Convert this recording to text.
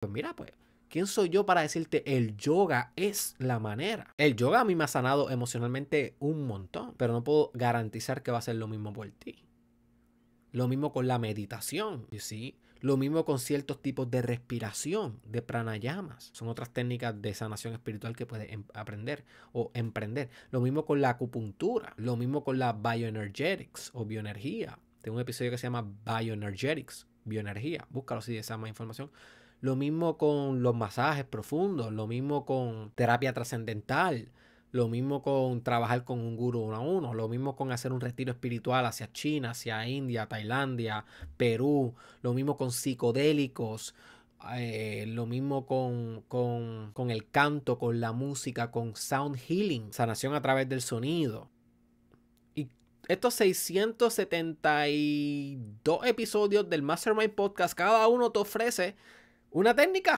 Pues mira, pues, ¿quién soy yo para decirte el yoga es la manera? El yoga a mí me ha sanado emocionalmente un montón, pero no puedo garantizar que va a ser lo mismo por ti. Lo mismo con la meditación, ¿sí? Lo mismo con ciertos tipos de respiración, de pranayamas. Son otras técnicas de sanación espiritual que puedes em, aprender o emprender. Lo mismo con la acupuntura. Lo mismo con la bioenergetics o bioenergía. Tengo un episodio que se llama Bioenergetics, bioenergía. Búscalo si deseas más información. Lo mismo con los masajes profundos, lo mismo con terapia trascendental, lo mismo con trabajar con un gurú uno a uno, lo mismo con hacer un retiro espiritual hacia China, hacia India, Tailandia, Perú, lo mismo con psicodélicos, eh, lo mismo con, el canto, con la música, con sound healing, sanación a través del sonido. Y Estos 672 episodios del Mastermind Podcast, cada uno te ofrece una técnica